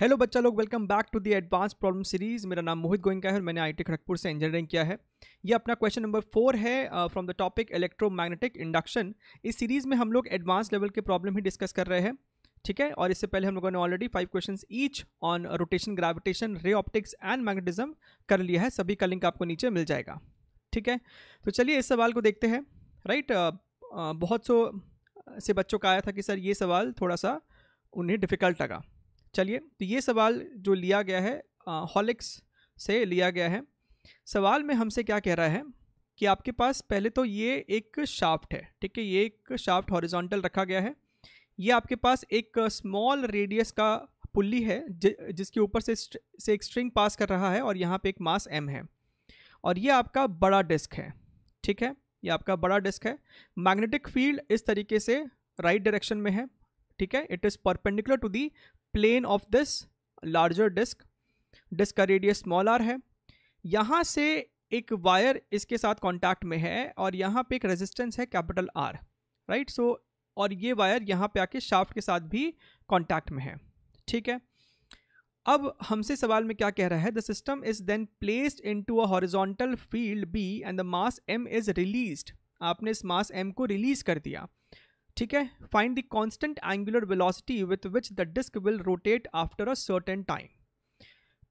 Hello बच्चा लोग welcome back to the advance problem series मेरा नाम मोहित गोइंका है और मैंने आईटी खड़गपुर से इंजीनियरिंग किया है ये अपना क्वेश्चन नंबर फोर है from the topic electromagnetic induction इस सीरीज़ में हम लोग एडवांस लेवल के प्रॉब्लम ही डिस्कस कर रहे हैं ठीक है और इससे पहले हम लोगों ने already five question each on rotation gravitation ray optics and magnetism कर लिया है सभी का लिंक आपको नीचे मिल जाएगा ठीक है तो चलिए इस सवाल को देखते हैं राइट uh, uh, बहुत सो से बच्चों का आया था कि सर ये सवाल थोड़ा सा उन्हें डिफ़िकल्ट लगा चलिए तो ये सवाल जो लिया गया है हॉलिक्स से लिया गया है सवाल में हमसे क्या कह रहा है कि आपके पास पहले तो ये एक शाफ्ट है ठीक है ये एक शाफ्ट हॉरिजॉन्टल रखा गया है ये आपके पास एक स्मॉल रेडियस का पुल्ली है जि, जिसके ऊपर से से एक स्ट्रिंग पास कर रहा है और यहाँ पे एक मास एम है और ये आपका बड़ा डिस्क है ठीक है ये आपका बड़ा डिस्क है मैग्नेटिक फील्ड इस तरीके से राइट right डायरेक्शन में है ठीक है it is perpendicular to the plane of this larger disc disc का रेडियस स्मॉल आर है यहाँ से एक वायर इसके साथ कॉन्टैक्ट में है और यहाँ पे एक रेजिस्टेंस है कैपिटल आर राइट सो और ये वायर यहाँ पे आके शाफ्ट के साथ भी कॉन्टैक्ट में है ठीक है अब हमसे सवाल में क्या कह रहा है the system is then placed in to a horizontal field B and the mass M is release आपने इस मास एम को रिलीज कर दिया ठीक है find the constant angular velocity with which the disc will rotate after a certain time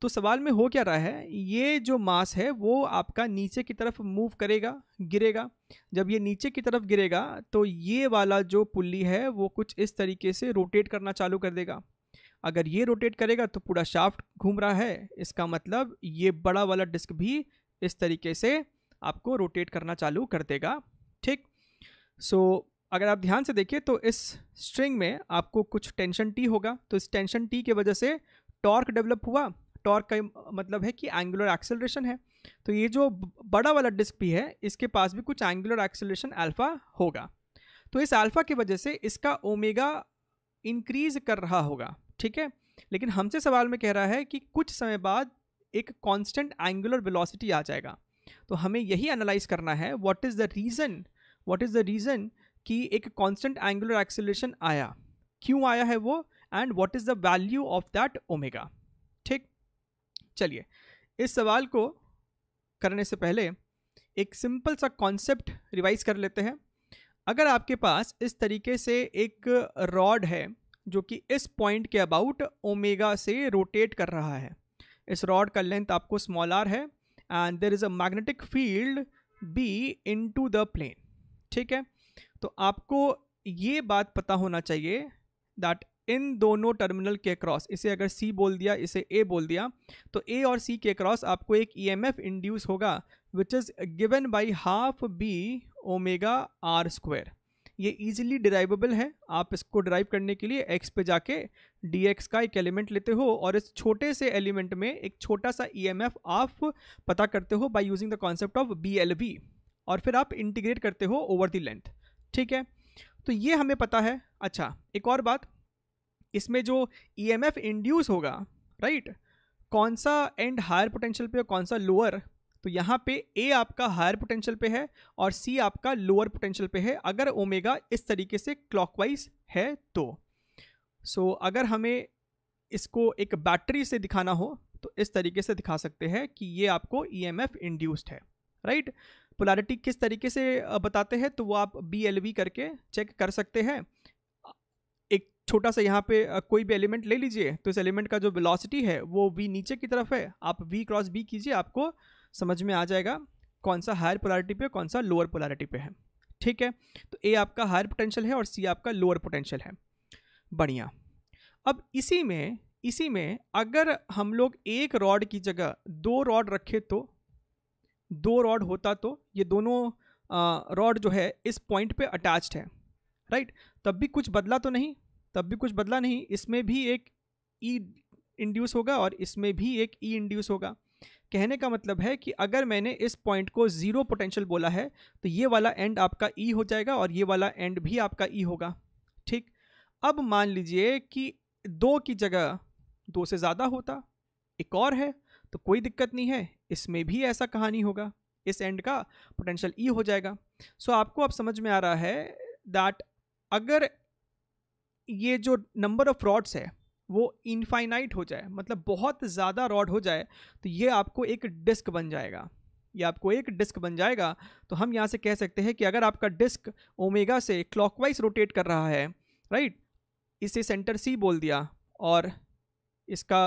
तो सवाल में हो क्या रहा है ये जो मास है वो आपका नीचे की तरफ मूव करेगा गिरेगा जब ये नीचे की तरफ गिरेगा तो ये वाला जो पुल्ली है वो कुछ इस तरीके से रोटेट करना चालू कर देगा अगर ये रोटेट करेगा तो पूरा शाफ्ट घूम रहा है इसका मतलब ये बड़ा वाला डिस्क भी इस तरीके से आपको रोटेट करना चालू कर देगा ठीक सो so, अगर आप ध्यान से देखें तो इस स्ट्रिंग में आपको कुछ टेंशन टी होगा तो इस टेंशन टी की वजह से टॉर्क डेवलप हुआ टॉर्क का मतलब है कि एंगुलर एक्सेलरेशन है तो ये जो बड़ा वाला डिस्क भी है इसके पास भी कुछ एंगुलर एक्सेलरेशन अल्फ़ा होगा तो इस अल्फ़ा की वजह से इसका ओमेगा इंक्रीज कर रहा होगा ठीक है लेकिन हमसे सवाल में कह रहा है कि कुछ समय बाद एक कांस्टेंट एंगुलर वेलोसिटी आ जाएगा तो हमें यही एनालाइज करना है what is the reason what is the reason कि एक कॉन्स्टेंट एंगुलर एक्सेलेशन आया क्यों आया है वो and what is the value of that omega ठीक चलिए इस सवाल को करने से पहले एक सिंपल सा कॉन्सेप्ट रिवाइज कर लेते हैं अगर आपके पास इस तरीके से एक रॉड है जो कि इस पॉइंट के अबाउट ओमेगा से रोटेट कर रहा है इस रॉड का लेंथ आपको स्मॉल आर है and there is a magnetic field B in to the plane ठीक है तो आपको ये बात पता होना चाहिए दैट इन दोनों टर्मिनल के क्रॉस इसे अगर सी बोल दिया इसे ए बोल दिया तो ए और सी के क्रॉस आपको एक ई एम एफ इंड्यूस होगा which is given by half B omega r square ये इजीली डिराइवेबल है आप इसको ड्राइव करने के लिए एक्स पे जाके डी एक्स का एक एलिमेंट लेते हो और इस छोटे से एलिमेंट में एक छोटा सा ई एम एफ आप पता करते हो by using the concept of B L V और फिर आप इंटीग्रेट करते हो ओवर दी लेंथ ठीक है तो ये हमें पता है अच्छा एक और बात इसमें जो ई एम एफ इंड्यूस होगा राइट कौन सा एंड हायर पोटेंशियल पे और कौन सा लोअर तो यहाँ पे ए आपका हायर पोटेंशियल पे है और सी आपका लोअर पोटेंशियल पे है अगर ओमेगा इस तरीके से क्लॉकवाइज है तो सो so, अगर हमें इसको एक बैटरी से दिखाना हो तो इस तरीके से दिखा सकते हैं कि ये आपको ई एम एफ इंड्यूस्ड है राइट right? पोलारिटी किस तरीके से बताते हैं तो वो आप बी एल वी करके चेक कर सकते हैं एक छोटा सा यहाँ पे कोई भी एलिमेंट ले लीजिए तो इस एलिमेंट का जो वेलोसिटी है वो वी नीचे की तरफ है आप वी क्रॉस बी कीजिए आपको समझ में आ जाएगा कौन सा हायर पोलारिटी पे कौन सा लोअर पोलारिटी पे है ठीक है तो ए आपका हायर पोटेंशियल है और सी आपका लोअर पोटेंशियल है बढ़िया अब इसी में इसी में अगर हम लोग एक रॉड की जगह दो रॉड रखे तो दो रॉड होता तो ये दोनों रॉड जो है इस पॉइंट पे अटैच्ड है राइट तब भी कुछ बदला तो नहीं तब भी कुछ बदला नहीं इसमें भी एक ई e इंड्यूस होगा और इसमें भी एक ई e इंड्यूस होगा कहने का मतलब है कि अगर मैंने इस पॉइंट को ज़ीरो पोटेंशियल बोला है तो ये वाला एंड आपका ई e हो जाएगा और ये वाला एंड भी आपका ई e होगा ठीक अब मान लीजिए कि दो की जगह दो से ज़्यादा होता एक और है तो कोई दिक्कत नहीं है इसमें भी ऐसा कहानी होगा इस एंड का पोटेंशियल ई e हो जाएगा सो so, आपको अब समझ में आ रहा है दैट अगर ये जो नंबर ऑफ रॉड्स है वो इनफाइनाइट हो जाए मतलब बहुत ज़्यादा रॉड हो जाए तो ये आपको एक डिस्क बन जाएगा ये आपको एक डिस्क बन जाएगा तो हम यहाँ से कह सकते हैं कि अगर आपका डिस्क ओमेगा से क्लॉकवाइज रोटेट कर रहा है राइट इसे सेंटर सी बोल दिया और इसका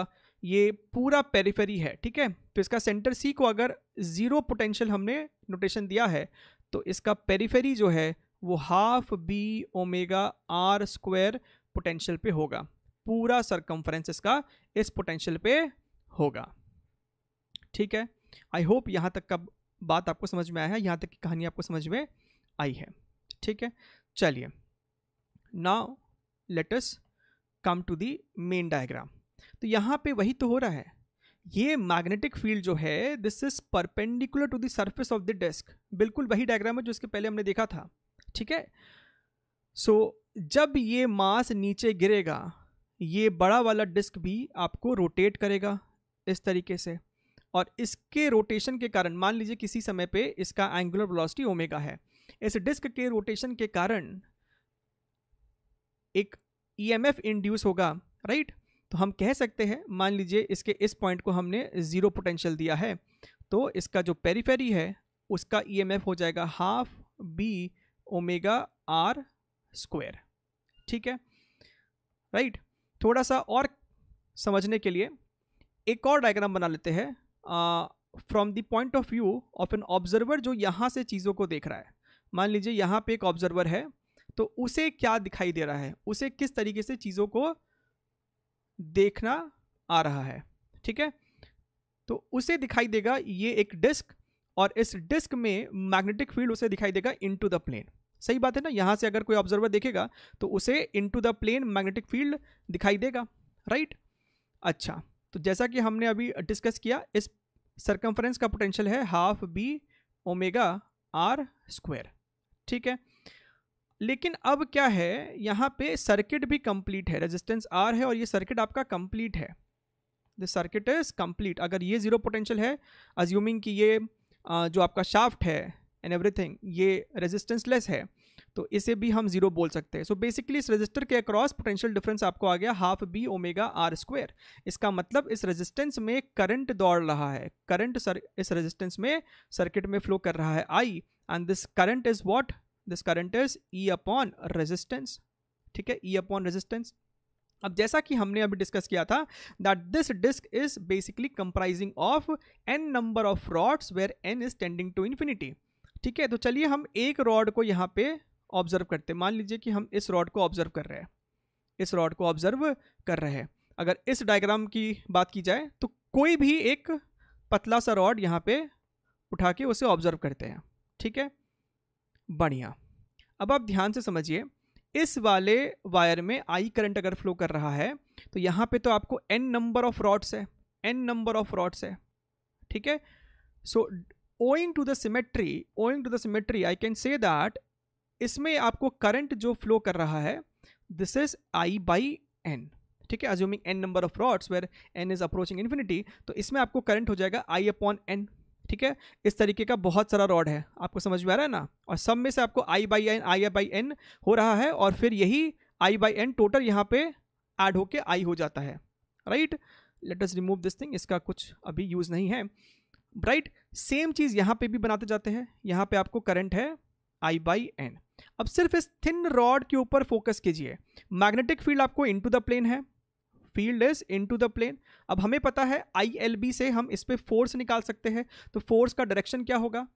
ये पूरा पेरीफेरी है ठीक है तो इसका सेंटर सी को अगर ज़ीरो पोटेंशियल हमने नोटेशन दिया है तो इसका पेरीफेरी जो है वो half B omega r square potential पे होगा पूरा सरकमफ्रेंस इसका इस पोटेंशियल पे होगा ठीक है आई होप यहाँ तक का बात आपको समझ में आया है यहाँ तक की कहानी आपको समझ में आई है ठीक है चलिए now let's come to the main diagram तो यहाँ पे वही तो हो रहा है ये मैग्नेटिक फील्ड जो है this is perpendicular to the surface of the desk बिल्कुल वही डायग्राम है जो इसके पहले हमने देखा था ठीक है सो जब ये मास नीचे गिरेगा ये बड़ा वाला डिस्क भी आपको रोटेट करेगा इस तरीके से और इसके रोटेशन के कारण मान लीजिए किसी समय पे इसका एंगुलर वेलोसिटी ओमेगा है इस डिस्क के रोटेशन के कारण एक ईएमएफ e इंड्यूस होगा राइट right? तो हम कह सकते हैं मान लीजिए इसके इस पॉइंट को हमने ज़ीरो पोटेंशियल दिया है तो इसका जो पेरीफेरी है उसका ईएमएफ e हो जाएगा half B omega r square ठीक है राइट थोड़ा सा और समझने के लिए एक और डायग्राम बना लेते हैं from the point of view of an observer जो यहाँ से चीज़ों को देख रहा है मान लीजिए यहाँ पे एक ऑब्जर्वर है तो उसे क्या दिखाई दे रहा है उसे किस तरीके से चीज़ों को देखना आ रहा है ठीक है तो उसे दिखाई देगा ये एक डिस्क और इस डिस्क में मैग्नेटिक फील्ड उसे दिखाई देगा टू द प्लेन सही बात है ना यहाँ से अगर कोई ऑब्जर्वर देखेगा तो उसे to the plane magnetic field दिखाई देगा राइट अच्छा तो जैसा कि हमने अभी डिस्कस किया इस सरकमफ्रेंस का पोटेंशियल है half B omega r square ठीक है लेकिन अब क्या है यहाँ पे सर्किट भी कंप्लीट है रेजिस्टेंस आर है और ये सर्किट आपका कंप्लीट है द सर्किट इज कंप्लीट अगर ये ज़ीरो पोटेंशियल है अज्यूमिंग कि ये जो आपका शाफ्ट है एंड एवरीथिंग ये रेजिस्टेंस लेस है तो इसे भी हम जीरो बोल सकते हैं सो बेसिकली इस रजिस्टर के अक्रॉस पोटेंशियल डिफरेंस आपको आ गया half B omega r square इसका मतलब इस रेजिस्टेंस में करंट दौड़ रहा है करंट सर इस रेजिस्टेंस में सर्किट में फ्लो कर रहा है I and this current is what this current is E upon resistance ठीक है ई अपॉन रेजिस्टेंस अब जैसा कि हमने अभी डिस्कस किया था that this disc is basically comprising of N number of rods where N is tending to infinity ठीक है तो चलिए हम एक रॉड को यहाँ पे ऑब्जर्व करते हैं मान लीजिए कि हम इस रॉड को ऑब्जर्व कर रहे हैं इस रॉड को ऑब्जर्व कर रहे हैं अगर इस डायग्राम की बात की जाए तो कोई भी एक पतला सा रॉड यहाँ पे उठा के उसे ऑब्जर्व करते हैं ठीक है बढ़िया अब आप ध्यान से समझिए इस वाले वायर में आई करंट अगर फ्लो कर रहा है तो यहाँ पे तो आपको एन नंबर ऑफ रॉड्स है एन नंबर ऑफ रॉड्स है ठीक है so owing to the symmetry owing to the symmetry I can say that इसमें आपको करंट जो फ्लो कर रहा है this is I by N ठीक है assuming N number of rods where N is approaching infinity तो इसमें आपको करंट हो जाएगा आई अपॉन एन ठीक है इस तरीके का बहुत सारा रॉड है आपको समझ में आ रहा है ना और सब में से आपको I by N I by N हो रहा है और फिर यही आई बाई एन टोटल यहाँ पे ऐड होके आई हो जाता है right let us remove this thing इसका कुछ अभी यूज़ नहीं है राइट सेम चीज़ यहाँ पे भी बनाते जाते हैं यहाँ पे आपको करंट है आई बाई एन अब सिर्फ इस थिन रॉड के ऊपर फोकस कीजिए मैग्नेटिक फील्ड आपको इनटू द प्लेन है field is into the plane अब हमें पता है आई से हम इस पर फोर्स निकाल सकते हैं तो फोर्स का डायरेक्शन क्या होगा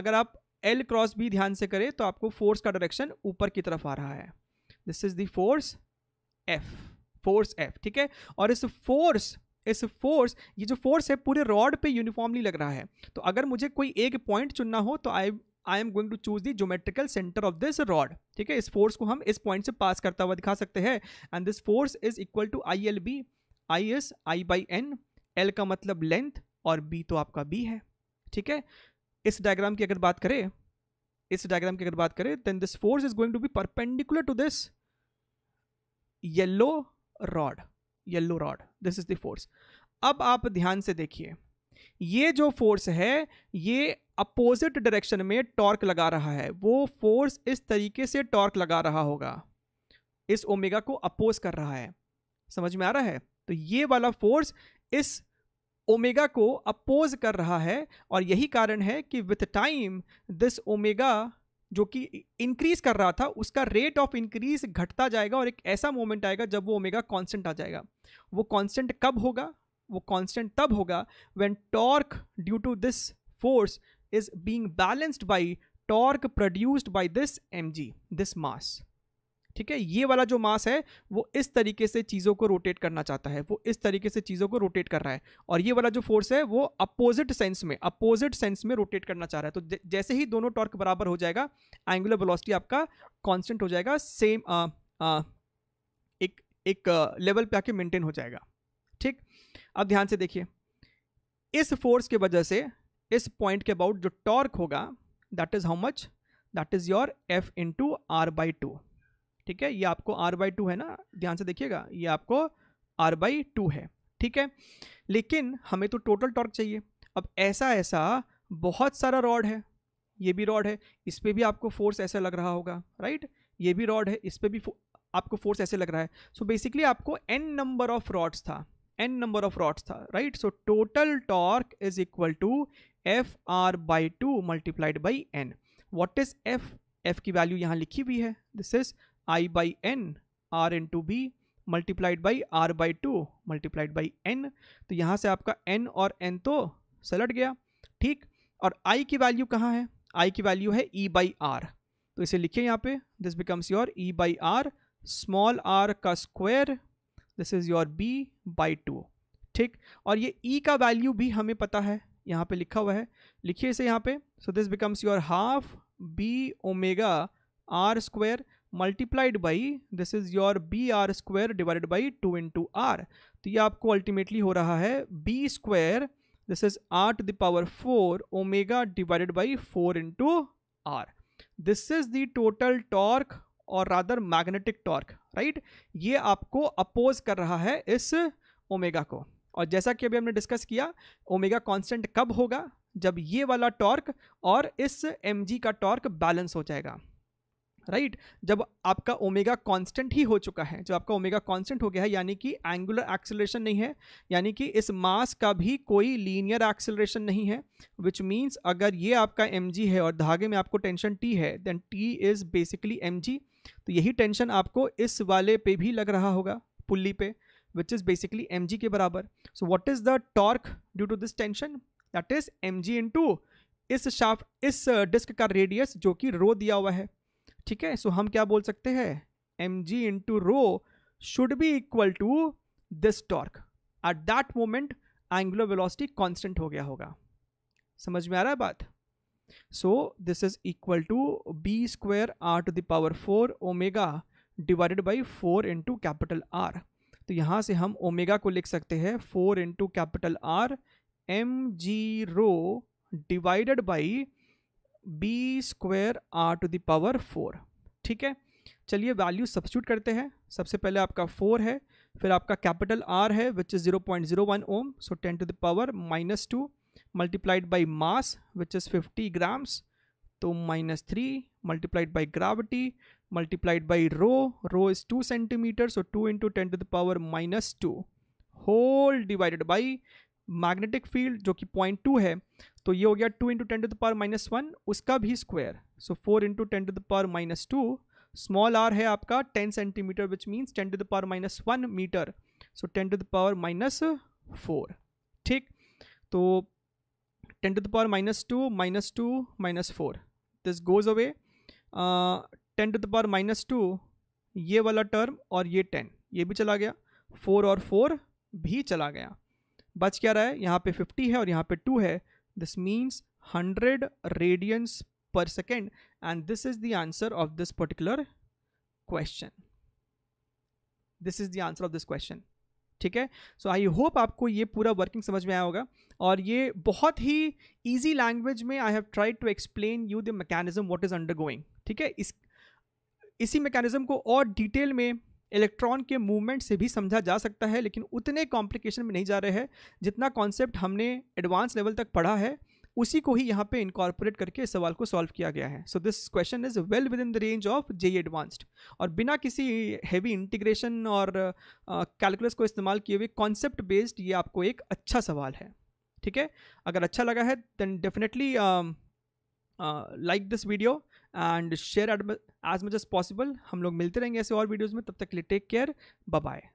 अगर आप एल क्रॉस भी ध्यान से करें तो आपको फोर्स का डायरेक्शन ऊपर की तरफ आ रहा है दिस इज दोर्स फोर्स एफ फोर्स एफ ठीक है और इस फोर्स इस फोर्स ये जो फोर्स है पूरे रॉड पे यूनिफॉर्मली लग रहा है तो अगर मुझे कोई एक पॉइंट चुनना हो तो I I am going to choose the geometrical centre of this rod ठीक है इस फोर्स को हम इस पॉइंट से पास करता हुआ दिखा सकते हैं and this force is equal to I L B I S I by N L का मतलब लेंथ और बी तो आपका बी है ठीक है इस डायग्राम की अगर बात करें इस डायग्राम की अगर बात करें then this force is going to be perpendicular to this yellow rod yellow rod this is the force अब आप ध्यान से देखिए ये जो फोर्स है ये अपोजिट डायरेक्शन में टॉर्क लगा रहा है वो फोर्स इस तरीके से टॉर्क लगा रहा होगा इस ओमेगा को अपोज कर रहा है समझ में आ रहा है तो ये वाला फोर्स इस ओमेगा को अपोज कर रहा है और यही कारण है कि विथ टाइम दिस ओमेगा जो कि इंक्रीज कर रहा था उसका रेट ऑफ इंक्रीज घटता जाएगा और एक ऐसा मोमेंट आएगा जब वो ओमेगा कांस्टेंट आ जाएगा वो कांस्टेंट कब होगा वो कांस्टेंट तब होगा when torque due to this force is being balanced by torque produced by this M G this ठीक है ये वाला जो मास है वो इस तरीके से चीज़ों को रोटेट करना चाहता है वो इस तरीके से चीज़ों को रोटेट कर रहा है और ये वाला जो फोर्स है वो अपोजिट सेंस में अपोजिट सेंस में रोटेट करना चाह रहा है तो जैसे ही दोनों टॉर्क बराबर हो जाएगा एंगुलर वेलोसिटी आपका कांस्टेंट हो जाएगा सेम आ, आ, एक एक लेवल पे आके मेंटेन हो जाएगा अब ध्यान से देखिए इस फोर्स की वजह से इस पॉइंट के अबाउट जो टॉर्क होगा that is how much that is your F in to r by two ठीक है ये आपको आर बाई टू है ना ध्यान से देखिएगा ये आपको आर बाई टू है ठीक है लेकिन हमें तो टोटल टॉर्क चाहिए अब ऐसा ऐसा बहुत सारा रॉड है ये भी रॉड है इस पर भी आपको फोर्स ऐसा लग रहा होगा राइट ये भी रॉड है इस पर भी आपको फोर्स ऐसे लग रहा है सो so बेसिकली आपको एन नंबर ऑफ रॉड्स था एन नंबर ऑफ रॉड्स था right so total torque is equal to F r by two multiplied by N what is F F की वैल्यू यहाँ लिखी हुई है this is I by N r in to B multiplied by r by two multiplied by N तो यहाँ से आपका N और एन तो सलट गया ठीक और आई की वैल्यू कहाँ है आई की वैल्यू है ई बाई आर तो इसे लिखिए यहाँ पे this becomes your E by r small r का square this is your B by two ठीक और ये e का वैल्यू भी हमें पता है यहाँ पे लिखा हुआ है लिखिए इसे यहाँ पे so this becomes your half B omega r square multiplied by this is your B r square divided by two into r तो ये आपको अल्टीमेटली हो रहा है B square this is r to the power four omega divided by four into r this is the total torque और rather magnetic torque right ये आपको oppose कर रहा है इस ओमेगा को और जैसा कि अभी हमने डिस्कस किया ओमेगा कांस्टेंट कब होगा जब ये वाला टॉर्क और इस एम का टॉर्क बैलेंस हो जाएगा राइट right? जब आपका ओमेगा कांस्टेंट ही हो चुका है जब आपका ओमेगा कांस्टेंट हो गया है यानी कि एंगुलर एक्सेलरेशन नहीं है यानी कि इस मास का भी कोई लीनियर एक्सेलरेशन नहीं है विच मीन्स अगर ये आपका एम है और धागे में आपको टेंशन टी है then T is basically M G तो यही टेंशन आपको इस वाले पे भी लग रहा होगा पुल्ली पे विच इज़ बेसिकली एम के बराबर so what is the torque due to this tension that is M G इस शाफ इस डिस्क का रेडियस जो कि रो दिया हुआ है ठीक है सो हम क्या बोल सकते हैं M G into rho should be equal to this torque at that moment angular velocity constant हो गया होगा समझ में आ रहा है बात so this is equal to b square r to the power 4 omega divided by 4 into capital R तो यहाँ से हम ओमेगा को लिख सकते हैं 4 into capital R M G rho divided by B square r to the power four ठीक है चलिए वैल्यू सब्सिट्यूट करते हैं सबसे पहले आपका फोर है फिर आपका कैपिटल आर है which is zero point zero one ohm so ten to the power minus two multiplied by mass which is fifty grams तो minus three multiplied by gravity multiplied by rho rho is two centimetre so two into ten to the power minus two whole divided by magnetic field जो कि point two है तो ये हो गया two into ten to the power minus one उसका भी square so four into ten to the power minus two small r है आपका ten centimetre which means ten to the power minus one metre so ten to the power minus four ठीक तो ten to the power minus two minus two minus four this goes away ten to the power minus two ये वाला term और ये ten ये भी चला गया फोर और फोर भी चला गया बच क्या रहा है यहाँ पे फिफ्टी है और यहाँ पे टू है this means hundred radians per second and this is the answer of this particular question this is the answer of this question ठीक है सो आई होप आपको ये पूरा वर्किंग समझ में आया होगा और ये बहुत ही ईजी लैंग्वेज में I have try to explain you the mechanism what is undergoing ठीक है इस इसी मैकेनिज्म को और डिटेल में इलेक्ट्रॉन के मूवमेंट से भी समझा जा सकता है लेकिन उतने कॉम्प्लिकेशन में नहीं जा रहे हैं जितना कॉन्सेप्ट हमने एडवांस लेवल तक पढ़ा है उसी को ही यहाँ पे इनकॉर्पोरेट करके इस सवाल को सॉल्व किया गया है so this question is well within the range of J advanced और बिना किसी हैवी इंटीग्रेशन और कैलकुलस uh, को इस्तेमाल किए हुए कॉन्सेप्ट बेस्ड ये आपको एक अच्छा सवाल है ठीक है अगर अच्छा लगा है then definitely like this video and share as much as possible हम लोग मिलते रहेंगे ऐसे और वीडियोज़ में तब तक के लिए टेक केयर बाय